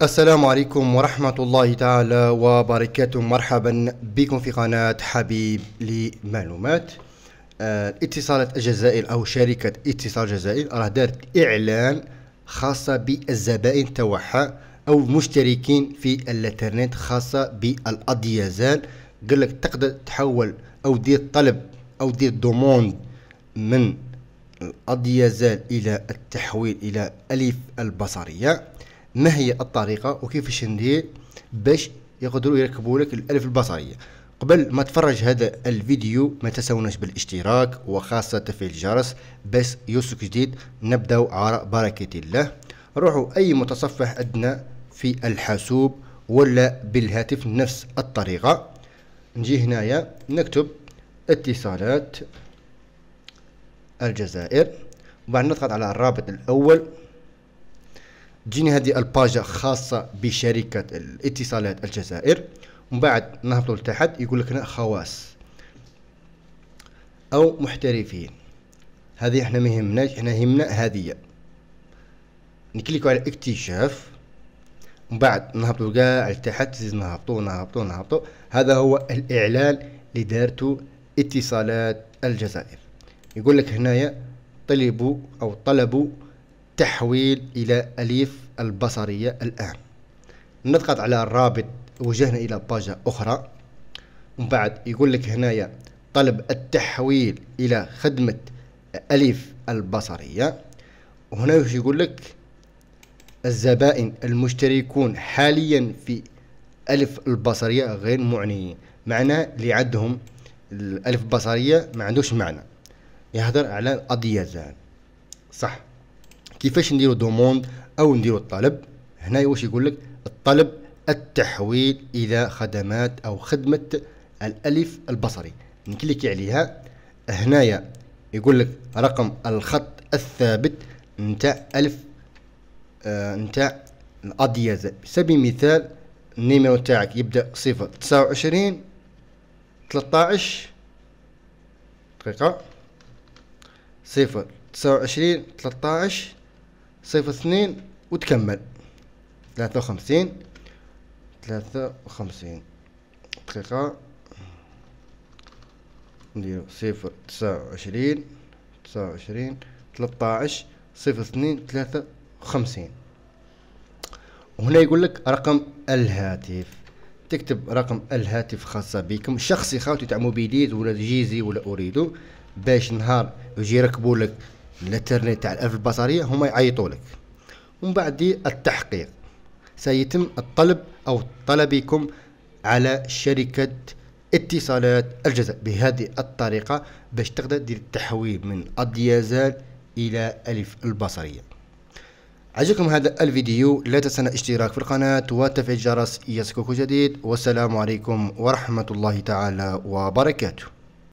السلام عليكم ورحمة الله تعالى وبركاته مرحبا بكم في قناة حبيب لمعلومات آه، اتصالات الجزائر أو شركة اتصال الجزائر راه دارت إعلان خاصة بالزبائن توحى أو مشتركين في الانترنت خاصة بالأديازان قال لك تقدر تحول أو دير طلب أو دير دوموند من الأديازان إلى التحويل إلى ألف البصرية ما هي الطريقه وكيفاش ندير باش يقدروا يركبوا لك الالف البصريه قبل ما تفرج هذا الفيديو ما تنسوناش بالاشتراك وخاصة تفعيل الجرس باش يوصلك جديد نبداو على بركة الله روحوا أي متصفح أدنى في الحاسوب ولا بالهاتف نفس الطريقة نجي هنايا نكتب اتصالات الجزائر وبعد نضغط على الرابط الأول تجيني هذه الباجة خاصة بشركة الاتصالات الجزائر ومن بعد نهبطوا لتحت يقول لك هنا خواص أو محترفين هذه احنا ما يهمناش احنا يهمنا هذه نكليكو على اكتشاف ومن بعد نهبطوا كاع لتحت زيد نهبطوا نهبطوا نهبطوا هذا هو الإعلان اللي دارته اتصالات الجزائر يقول لك هنايا طلبوا أو طلبوا التحويل إلى أليف البصرية الآن نضغط على الرابط وجهنا إلى باجة أخرى ومن بعد يقول لك هنايا طلب التحويل إلى خدمة أليف البصرية وهنا يقول لك الزبائن المشتركون حاليا في ألف البصرية غير معنيين معناه اللي عندهم الألف البصرية ما عندوش معنى يهدر على الأضيزان صح كيفاش نديرو دوموند او نديرو الطلب هنا واش يقول لك الطلب التحويل الى خدمات او خدمه الالف البصري نكليكي عليها هنايا يقول لك رقم الخط الثابت نتاع الف آه نتاع الادياز سبي مثال النيميرو تاعك يبدا صفر تسعة وعشرين تلتاعش دقيقه صفر تسعة وعشرين تلتاعش صفر اثنين وتكمل ثلاثة وخمسين ثلاثة وخمسين دقيقة نديرو صفر تسعة وعشرين تسعة وعشرين تلتاعش صفر اثنين ثلاثة وخمسين وهنا يقول لك رقم الهاتف تكتب رقم الهاتف خاصة بكم شخصي خاوتي تاع موبيليز ولا جيزي ولا أريدو باش نهار يجي يركبوا لك الانترنت تاع الالف البصريه هما يعيطوا لك ومن بعد التحقيق سيتم الطلب او طلبكم على شركه اتصالات الجزائر بهذه الطريقه باش تقدر دير التحويل من الاديازال الى الف البصريه عجبكم هذا الفيديو لا تنسى الاشتراك في القناة وتفعيل الجرس يسكوك جديد والسلام عليكم ورحمة الله تعالى وبركاته